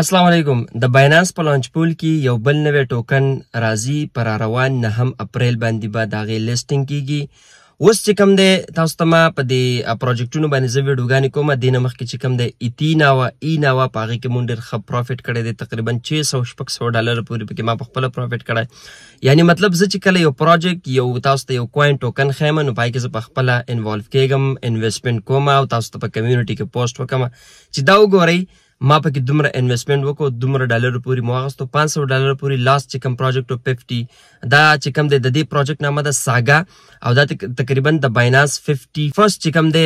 السلام علیکم د بایننس په لانچ پول کې یو بل نوې ټوکن راځي پر روان نه هم اپریل باندې به دا غي لیستینګ کیږي اوس چې کوم دی تاسو ته ما په دې پروجیکټونو باندې زه ویډیوګانې کوم د نه مخکې چې کوم دی ایتی e ناوا ای e ناوا په هغه کې مونږ ډېر ښه پروفیټ کړی دی تقریبا 600 شپږ ډالر پورې پکې ما په خپل پروفیټ کړی یعنی مطلب زه چې کله یو پروجیکټ یو تاسو ته یو کوین ټوکن خیمه نو پای کې زه په خپل انوالو کېږم انویسټمنټ کوم او تاسو ته په کمیونټي کې پوسټ وکم چې دا وګورئ ما پکې دومره انویسټمنټ وکړو دومره ډالر پورې مو واغستو 500 ډالر پورې لاس چې کوم پروجیکټ او 50 دا چې کوم دی د دې پروجیکټ نامه د ساګا او دا تقریبا د بایناس 50 فرست چې کوم دی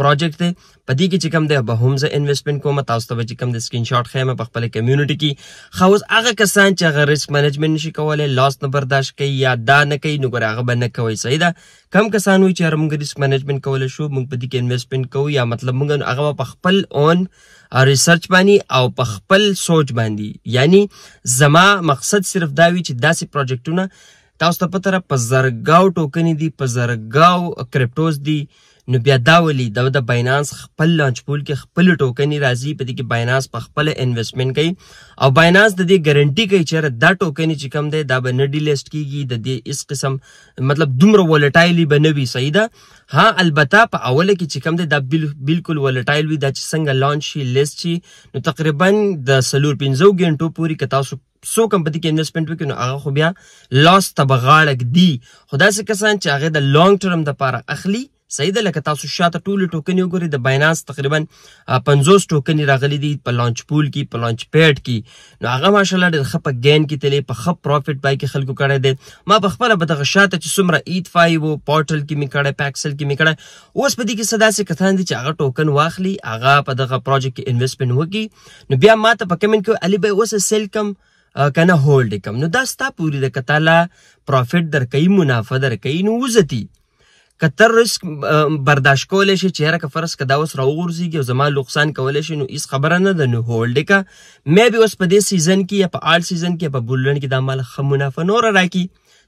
پروجیکټ دی په دې کې چې کوم دی به هم زه انویسټمنټ کوم تاسو ته چې کوم دی سکرین شاټ خیمه په خپل کمیونټي کې خو اوس هغه کسان چې هغه ریسک منیجمنت نشي کولای لاس نه برداشت کوي یا دا نه کوي نو ګره هغه به نه کوي صحیح ده کم کسان وي چې موږ ریسک منیجمنت کولای شو موږ په دې کې انویسټمنت کوو یا مطلب موږ هغه په خپل اون ریسرچ باندې او په خپل سوچ باندې یعنی زما مقصد صرف دا وي چې داسې پروجیکټونه تاسو ته پته را په زرګاو ټوکنې دي په زرګاو کرپټوز دي نو بیا دا ولي دا د باینانس خپل لانچ پول کې خپل ټوکنې راځي په دې کې باینانس په خپل انویسټمنټ کوي او باینانس د دې ګارانټي کوي چې دا ټوکنې چې کم دی دا به نه ډیلیسټ کیږي د دې اس قسم مطلب دومره ولټایلی به نه وي صحیح ده ها البته په اوله کې چې کم دی دا بالکل ولټایل وي دا چې څنګه لانچ شي لیست شي نو تقریبا د سلور 15 غنټو پورې که تاسو سو کم پتی کې انویسټمنټ وکړو نو هغه خو بیا لاس ته بغاړک دی خدا سه کسان چې هغه د لانګ ټرم د پاره اخلي صحیح ده لکه تاسو شاته ټول ټوکنې وګورئ د باینانس تقریبا 50 ټوکنې راغلي دي په لانچ پول کې په لانچ پیډ کې نو هغه ماشالله ډېر خپ ګین کې تلې په خپ پروفټ بای کې خلکو کړي دي ما په خپل به دغه شاته چې څومره ایت فای وو پورټل کې می کړي پکسل کې می کړي اوس په دې کې صدا سي کتان دي چې هغه ټوکن واخلي هغه په دغه پروجیکټ کې انویسټمنت وکي نو بیا ماته په کمنټ کې علي بای اوس سیل کم کنه هولډ کم نو دا ستا پوری د کتاله پروفټ درکې منافع درکې نو وزتی کتر ریسک برداشت کولای شي چې هر کا فرض کدا وس راوغورځي او زما نقصان کولای شي نو هیڅ خبره نه ده نو هولډ کا مې به اوس په دې سیزن کې یا په آل سیزن کې په بولډن کې د مال خمونه فنور راکی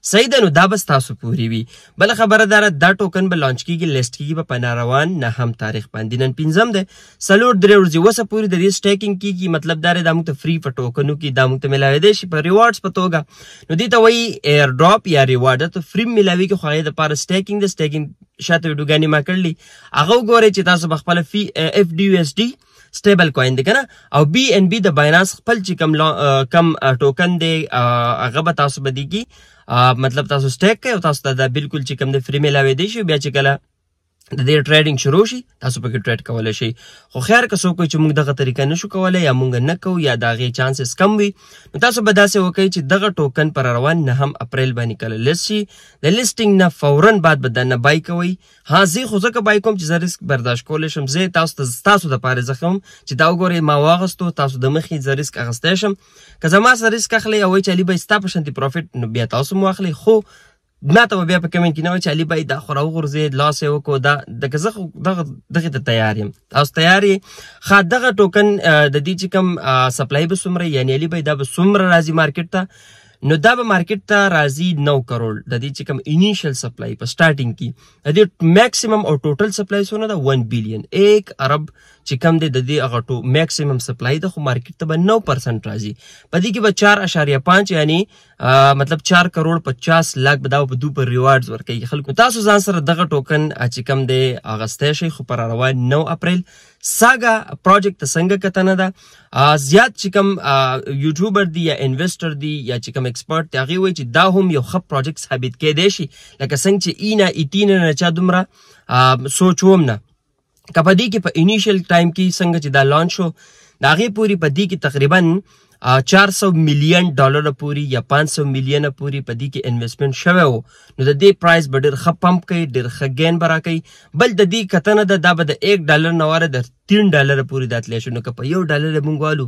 صحیح ده نو دا بس تاسو پوری وي بل خبره دا دا ټوکن به لانچ کیږي لیست کیږي به په ناروان نه هم تاریخ باندې نن پنځم ده سلور درې ورځې وسه پوری د دې سټیکینګ کیږي مطلب دا دا موږ ته فری په ټوکنو کې دا موږ ته ملاوي دي شي په ریوارډز په توګه نو دې ته وایي ایر ډراپ یا ریوارډ ته فری ملاوي کې خو یې د پاره سټیکینګ د سټیکینګ شاته ویډیوګانې ما کړلې هغه وګورئ چې تاسو بخپل فی اف ډی یو اس ډی سټیبل کوین دی کنه او بی ان بی د باینانس خپل چې کم کم ټوکن دی هغه به تاسو بدیږي مطلب تاسو سټیک کوي او تاسو ته دا بالکل چې کوم د فری ملاوي دی شو بیا چې کله د دې ټریډینګ شروع شي تاسو پکې ټریډ کولای شئ خو خیر که څوک چې موږ دغه طریقه نشو کولای یا موږ نه کوو یا داغه چانسز کم وي نو تاسو به داسې وکړئ چې دغه ټوکن پر روان نه هم اپریل باندې کله لیست شي د لیستینګ نه فورا بعد به نه بای کوي ها زه خو ځکه بای کوم چې زه ریسک برداشت کولی شم زه تاسو ته تاسو د پاره زخم چې دا وګورئ ما واغستو تاسو د مخې زه ریسک اغستی شم که زما سره ریسک اخلي او وایي چې علي بای ستا په شانتي پروفیټ نو بیا تاسو مو اخلي خو ماته بیا په کمنټ کې نه وای چې علي بای دا خورا وغورځید لاس یې وکړو دا د زه خو دغه دغې ته تیار یم تاسو تیار یې ښه دغه ټوکن د دې چې کوم سپلای به څومره یعنې علي بای دا به څومره راځي مارکیټ ته نو دا به مارکیټ ته راځي 9 کروڑ د دې چې کوم انیشل سپلای په سٹارټینګ کې د دې میکسیمم او ټوټل سپلای سونه دا 1 بلین 1 ارب چې کوم دی د دې هغه ټو میکسیمم سپلای د خو مارکیټ ته به 9% راځي په دې کې به 4.5 یعنی مطلب 4 کروڑ 50 لک به دا په دوه پر ریوارډز ورکړي خلکو تاسو ځان سره دغه ټوکن چې کوم دی اغستې شي خو پر روان 9 اپریل ساګه پروجیکټ څنګه کتنه ده زیات چې کوم یوټیوبر دی یا انویسټر دی یا چې کوم یون ایکسپرت هغه وایي چې دا هم یو ښه پروجیکټ ثابت کېدی شي لکه څنګه چې اینا ایتینا نه چا دومره سوچ وم نه کپدې کې په انیشل ټایم کې څنګه چې دا لانچ شو دا غي پوری په دې کې تقریبا 400 میلیون ډالر پوری یا 500 میلیون پوری په دې کې انویسټمنت شوه نو د دې پرایس به ډېر خپم کوي ډېر خګین برا کوي بل د دې کتنه د دا به د 1 ډالر نواره د 3 ډالر پوری داتلی شو نو که په 1 ډالر مونږ والو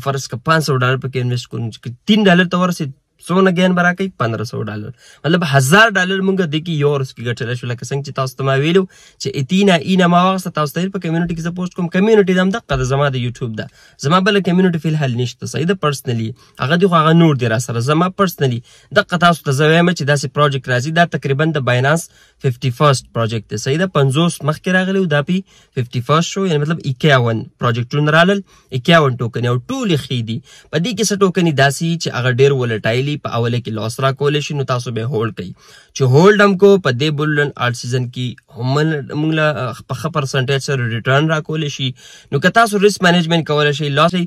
افرس که 500 ډالر پکې انویسټ کوو 3 ډالر تورسه څونه ګین برا کوي 1500 ډالر مطلب 1000 ډالر مونږ د کی یورس کې ګټل شو لکه څنګه چې تاسو ته ما ویلو چې اتینا اینا ما واغسته تاسو ته په کمیونټي کې سپورټ کوم کمیونټي دم دغه زما د یوټیوب ده زما بل کمیونټي فل حل نشته صحیح ده پرسنلی هغه دی خو هغه نور دی را سره زما پرسنلی دغه تاسو ته زویم چې داسې پروجیکټ راځي دا تقریبا د باینانس 51st پروجیکټ دی صحیح ده 50 مخکې راغلی او دا پی 51st شو یعنی مطلب 51 پروجیکټونه رالل 51 ټوکن او ټول خې دي په دې کې څه ټوکن داسي چې هغه ډیر ولټایلی په اوله کې لاس را کول شي نو تاسو به هولډ کړئ چې هولډ هم کو په دې بولن آل سیزن کې هم موږ په خپل پرسنټیج سره ریټرن را کول شي نو که تاسو ریسک منیجمنت کول شي لاس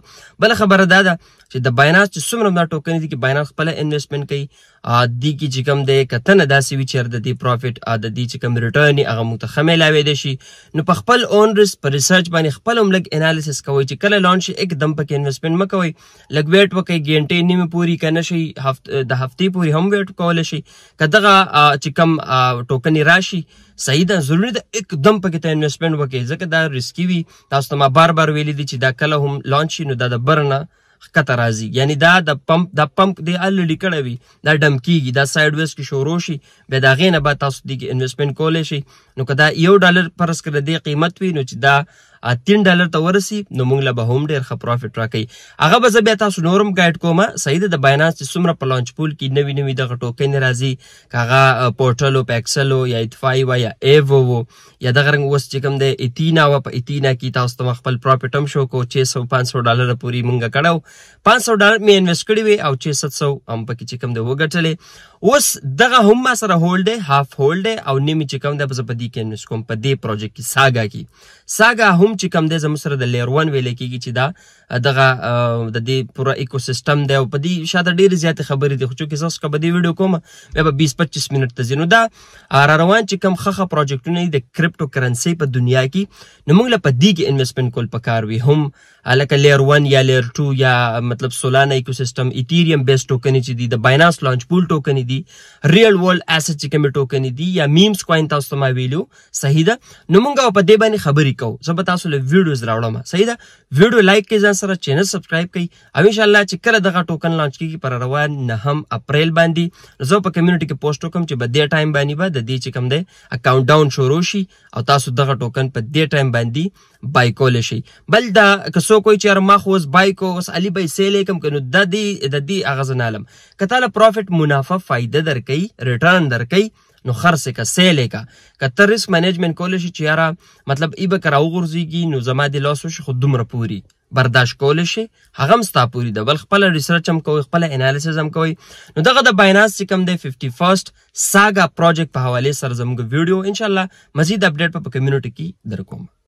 بل خبره ده چې د باینانس چې څومره دا ټوکن دي کې باینانس خپل انویسټمنت کوي دی کې چې کوم د کتنه داسې وي چې د دې پروفټ د دې چې کوم ریټرن هغه متخمه لاوي دي شي نو په خپل اون ریس پر ریسرچ باندې خپل هم لګ انالیسس کوي چې کله لانچ एकदम پکې انویسټمنت مکوي لګ ویټ وکي ګنټې نیمه پوری کنه شي هفته د هفته پوری هم ویټ کول شي کدغه چې کوم ټوکن راشي صحیح ده ضروری ده एकदम پکې ته انویسټمنت وکي ځکه دا ریسکي وي تاسو ته ما بار بار ویلي دي چې دا کله هم لانچ شي نو دا د برنه خکته راځي یعنی دا د پمپ د پمپ دی الډی کړه وي دا ډم کیږي دا ساید ویس کې شروع شي بیا دا غینه به تاسو دی انویسټمنت کولای شي نو کدا یو ډالر پر اسکر دی قیمت وي نو چې دا اتین ډالر ته ورسی نو موږ له به هم ډیر ښه پروفیټ راکړي هغه به زه بیا تاسو نورم ګایډ کوم صحیح د باینانس چې څومره په لانچ پول کې نوي نوي دغه ټوکن راځي کاغه پورټل او پیکسل یا اتفای و یا ایو وو یا دغه رنګ اوس چې کوم دی اتینا و په اتینا کې تاسو ته خپل پروفیټ هم شو کو 600 500 ډالر پوری مونږه کړو 500 ډالر می انویسټ کړی وي او 600 هم پکې چې کوم دی وګټلې اوس دغه هم ما سره هولډ دی هاف هولډ دی او نیمه چې کوم دی په دې کې انویسټ کوم په دې پروجیکټ کې ساګا کې ساګا هم کوم چې کم دی زموږ سره د لیرون ویل کېږي چې دا دغه د دې پوره ایکوسیستم دی او په دې شاته ډېرې زیاتې خبرې دي خو چونکې زه اوس که به دې ویډیو کوم بیا به بیس پچیس منټ ته ځي نو دا را روان چې کم ښه ښه پروجیکټونه دي د کرپټو کرنسۍ په دنیا کې نو موږ له په دې کې انویسټمنټ کول پکار وي هم لکه لیر 1 یا لیر 2 یا مطلب سولانا ایکوسیستم ایتھیریوم بیس ټوکن چې دی د باینانس لانچ پول ټوکن دی ریل ورلد اسټ چې کوم ټوکن دی یا میمز کوین تاسو ته ما ویلو صحیح ده نو موږ په دې باندې خبرې کوو زه به تاسو له ویډیوز راوړم صحیح ده ویډیو لایک کړئ ځان سره چینل سبسکرایب کړئ او ان شاء الله چې کله دغه ټوکن لانچ کیږي پر روان نه هم اپریل باندې زه په کمیونټي کې پوسټ وکم چې په دې ټایم باندې به د دې چې کوم دی اکاونټ ډاون شروع شي او تاسو دغه ټوکن په دې ټایم باندې بای کول شي بل دا که څوک وي چې ما خو اوس بای کو اوس علي بای سیلې کوم کنو د دې د دې اغزن عالم کته له پروفټ منافع فائدہ درکې ریټرن درکې نو خرڅ کا سیل کا کتر ریس مینجمنت کول شي چې یاره مطلب ایبه کراو غورځيږي نو زما د لاس شو خود دومره پوری برداشت کول شي هغه هم ستا پوری د بل خپل ریسرچ هم کوي خپل انالیسز هم کوي نو دغه د باینانس چې کوم دی 51st ساګا پروجیکټ په حواله سره زموږ ویډیو ان شاء الله مزید اپډیټ په کمیونټي کې درکوم